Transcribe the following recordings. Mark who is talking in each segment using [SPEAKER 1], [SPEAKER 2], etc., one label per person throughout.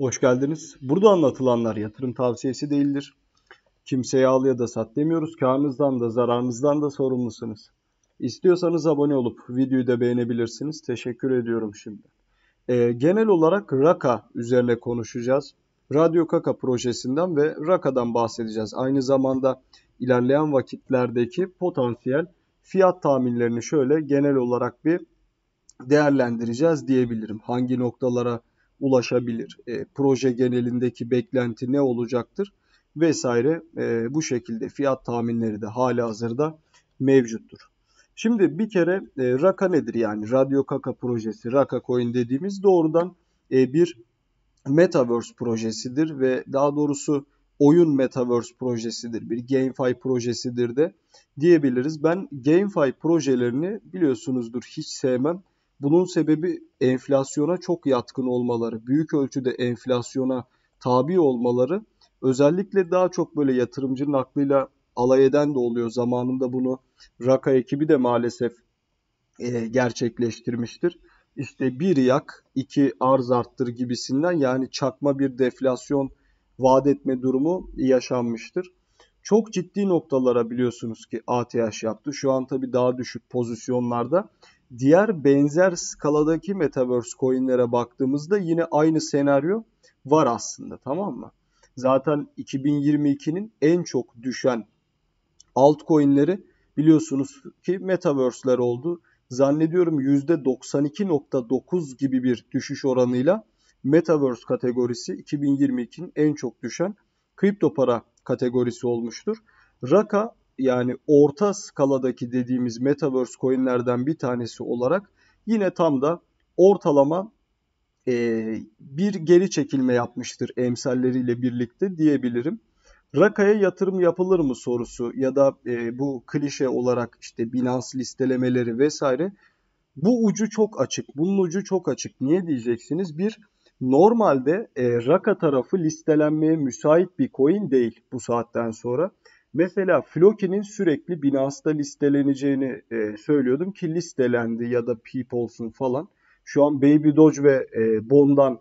[SPEAKER 1] Hoş geldiniz. Burada anlatılanlar yatırım tavsiyesi değildir. Kimseye al ya da sat demiyoruz. Karnınızdan da zararınızdan da sorumlusunuz. İstiyorsanız abone olup videoyu da beğenebilirsiniz. Teşekkür ediyorum şimdi. E, genel olarak Raka üzerine konuşacağız. Radyo Kaka projesinden ve Raka'dan bahsedeceğiz. Aynı zamanda ilerleyen vakitlerdeki potansiyel fiyat tahminlerini şöyle genel olarak bir değerlendireceğiz diyebilirim. Hangi noktalara ulaşabilir? E, proje genelindeki beklenti ne olacaktır? Vesaire e, bu şekilde fiyat tahminleri de hala hazırda mevcuttur. Şimdi bir kere e, Raka nedir yani? Radyo Kaka projesi, Raka Coin dediğimiz doğrudan e, bir Metaverse projesidir ve daha doğrusu oyun Metaverse projesidir, bir GameFi projesidir de diyebiliriz. Ben GameFi projelerini biliyorsunuzdur hiç sevmem. Bunun sebebi enflasyona çok yatkın olmaları, büyük ölçüde enflasyona tabi olmaları. Özellikle daha çok böyle yatırımcının aklıyla alay eden de oluyor. Zamanında bunu Raka ekibi de maalesef e, gerçekleştirmiştir. İşte bir yak, iki arz arttır gibisinden yani çakma bir deflasyon vaat etme durumu yaşanmıştır. Çok ciddi noktalara biliyorsunuz ki ATH yaptı. Şu an tabii daha düşük pozisyonlarda Diğer benzer skaladaki Metaverse coinlere baktığımızda yine aynı senaryo var aslında tamam mı? Zaten 2022'nin en çok düşen altcoin'leri biliyorsunuz ki metaverse'ler oldu. Zannediyorum %92.9 gibi bir düşüş oranıyla metaverse kategorisi 2022'nin en çok düşen kripto para kategorisi olmuştur. Raka yani orta skaladaki dediğimiz metaverse coinlerden bir tanesi olarak yine tam da ortalama e, bir geri çekilme yapmıştır emsalleriyle birlikte diyebilirim. Raka'ya yatırım yapılır mı sorusu ya da e, bu klişe olarak işte Binance listelemeleri vesaire bu ucu çok açık. Bunun ucu çok açık. Niye diyeceksiniz? Bir normalde e, Raka tarafı listelenmeye müsait bir coin değil bu saatten sonra. Mesela Floki'nin sürekli binasta listeleneceğini e, söylüyordum ki listelendi ya da Peoples'un falan. Şu an Baby Doge ve e, Bond'dan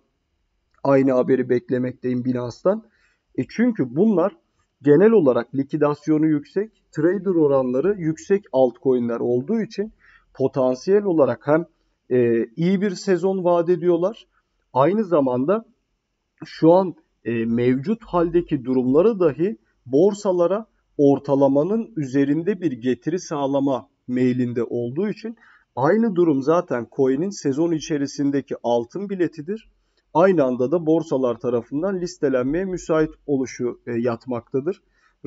[SPEAKER 1] aynı haberi beklemekteyim binastan. E çünkü bunlar genel olarak likidasyonu yüksek, trader oranları yüksek altcoin'ler olduğu için potansiyel olarak hem e, iyi bir sezon vaat ediyorlar. Aynı zamanda şu an e, mevcut haldeki durumları dahi borsalara ortalamanın üzerinde bir getiri sağlama meylinde olduğu için aynı durum zaten coin'in sezon içerisindeki altın biletidir. Aynı anda da borsalar tarafından listelenmeye müsait oluşu e, yatmaktadır.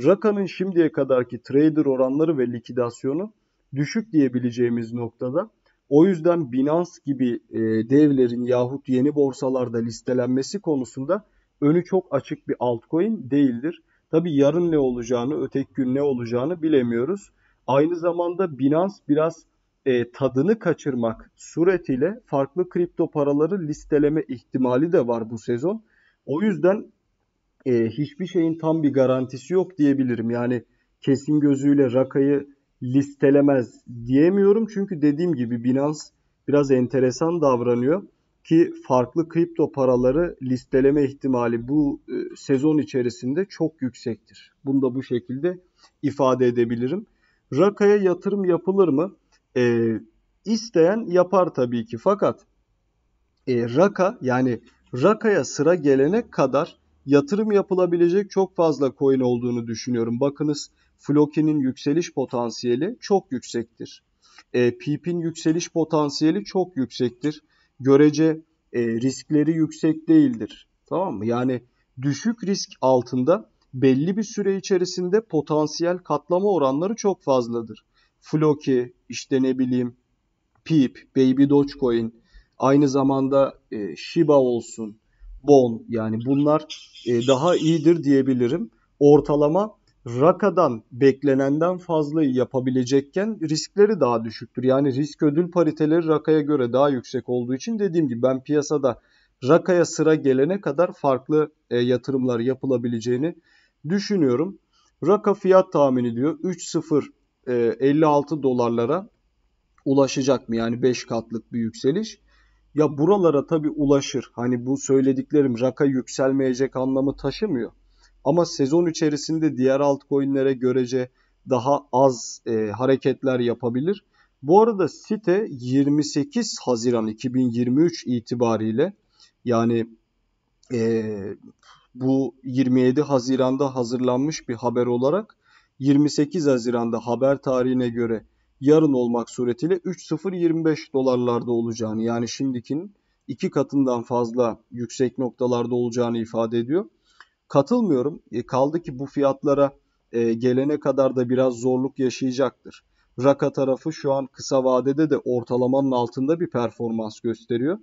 [SPEAKER 1] Raka'nın şimdiye kadarki trader oranları ve likidasyonu düşük diyebileceğimiz noktada. O yüzden Binance gibi e, devlerin yahut yeni borsalarda listelenmesi konusunda önü çok açık bir altcoin değildir. Tabi yarın ne olacağını, öteki gün ne olacağını bilemiyoruz. Aynı zamanda Binance biraz e, tadını kaçırmak suretiyle farklı kripto paraları listeleme ihtimali de var bu sezon. O yüzden e, hiçbir şeyin tam bir garantisi yok diyebilirim. Yani kesin gözüyle rakayı listelemez diyemiyorum. Çünkü dediğim gibi Binance biraz enteresan davranıyor ki farklı kripto paraları listeleme ihtimali bu e, sezon içerisinde çok yüksektir. Bunu da bu şekilde ifade edebilirim. Rakaya yatırım yapılır mı? E, isteyen yapar tabii ki fakat e, raka yani rakaya sıra gelene kadar yatırım yapılabilecek çok fazla coin olduğunu düşünüyorum. Bakınız Floki'nin yükseliş potansiyeli çok yüksektir. E, Pip'in yükseliş potansiyeli çok yüksektir. Görece e, riskleri yüksek değildir. Tamam mı? Yani düşük risk altında belli bir süre içerisinde potansiyel katlama oranları çok fazladır. Floki, işte ne bileyim Pip, Baby Dogecoin, aynı zamanda e, Shiba olsun, Bon yani bunlar e, daha iyidir diyebilirim. Ortalama rakadan beklenenden fazla yapabilecekken riskleri daha düşüktür. Yani risk ödül pariteleri rakaya göre daha yüksek olduğu için dediğim gibi ben piyasada Raka'ya sıra gelene kadar farklı e, yatırımlar yapılabileceğini düşünüyorum. Raka fiyat tahmini diyor 3.0 e, 56 dolarlara ulaşacak mı? Yani 5 katlık bir yükseliş. Ya buralara tabii ulaşır. Hani bu söylediklerim raka yükselmeyecek anlamı taşımıyor. Ama sezon içerisinde diğer altcoin'lere görece daha az e, hareketler yapabilir. Bu arada site 28 Haziran 2023 itibariyle yani e, bu 27 Haziran'da hazırlanmış bir haber olarak 28 Haziran'da haber tarihine göre yarın olmak suretiyle 3.025 dolarlarda olacağını yani şimdikin iki katından fazla yüksek noktalarda olacağını ifade ediyor. Katılmıyorum. E, kaldı ki bu fiyatlara e, gelene kadar da biraz zorluk yaşayacaktır. Raka tarafı şu an kısa vadede de ortalamanın altında bir performans gösteriyor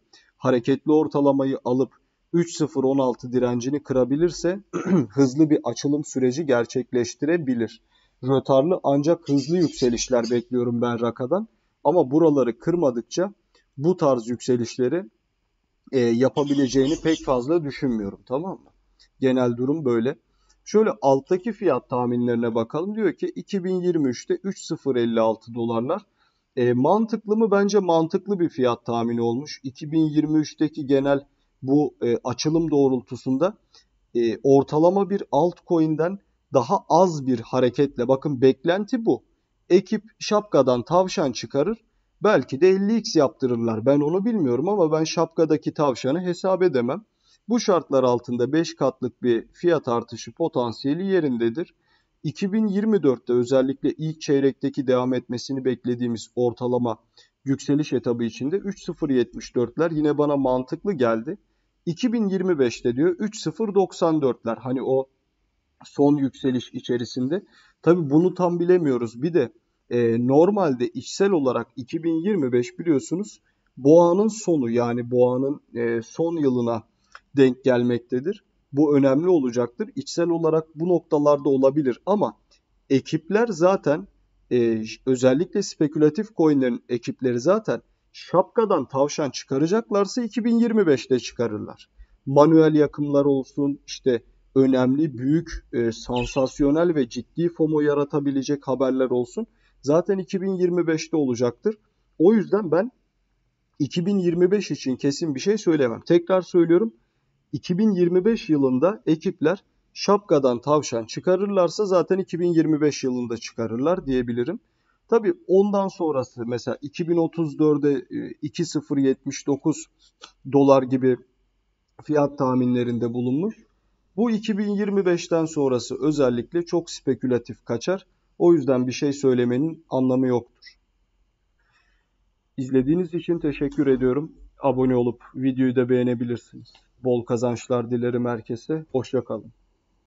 [SPEAKER 1] hareketli ortalamayı alıp 3.016 direncini kırabilirse hızlı bir açılım süreci gerçekleştirebilir. Rötarlı ancak hızlı yükselişler bekliyorum ben rakadan. Ama buraları kırmadıkça bu tarz yükselişleri e, yapabileceğini pek fazla düşünmüyorum tamam mı? Genel durum böyle. Şöyle alttaki fiyat tahminlerine bakalım. Diyor ki 2023'te 3.056 dolarlar e, mantıklı mı? Bence mantıklı bir fiyat tahmini olmuş. 2023'teki genel bu e, açılım doğrultusunda e, ortalama bir altcoin'den daha az bir hareketle bakın beklenti bu. Ekip şapkadan tavşan çıkarır. Belki de 50x yaptırırlar. Ben onu bilmiyorum ama ben şapkadaki tavşanı hesap edemem. Bu şartlar altında 5 katlık bir fiyat artışı potansiyeli yerindedir. 2024'te özellikle ilk çeyrekteki devam etmesini beklediğimiz ortalama yükseliş etabı içinde 3.074'ler yine bana mantıklı geldi. 2025'te diyor 3.094'ler hani o son yükseliş içerisinde. Tabi bunu tam bilemiyoruz. Bir de e, normalde içsel olarak 2025 biliyorsunuz boğanın sonu yani boğanın e, son yılına denk gelmektedir. Bu önemli olacaktır. İçsel olarak bu noktalarda olabilir ama ekipler zaten e, özellikle spekülatif coinlerin ekipleri zaten şapkadan tavşan çıkaracaklarsa 2025'te çıkarırlar. Manuel yakımlar olsun işte önemli, büyük, e, sansasyonel ve ciddi FOMO yaratabilecek haberler olsun. Zaten 2025'te olacaktır. O yüzden ben 2025 için kesin bir şey söylemem. Tekrar söylüyorum. 2025 yılında ekipler şapkadan tavşan çıkarırlarsa zaten 2025 yılında çıkarırlar diyebilirim. Tabi ondan sonrası mesela 2034'de 2.079 e, dolar gibi fiyat tahminlerinde bulunmuş. Bu 2025'ten sonrası özellikle çok spekülatif kaçar. O yüzden bir şey söylemenin anlamı yoktur. İzlediğiniz için teşekkür ediyorum. Abone olup videoyu da beğenebilirsiniz bol kazançlar dilerim herkese. Hoşça kalın.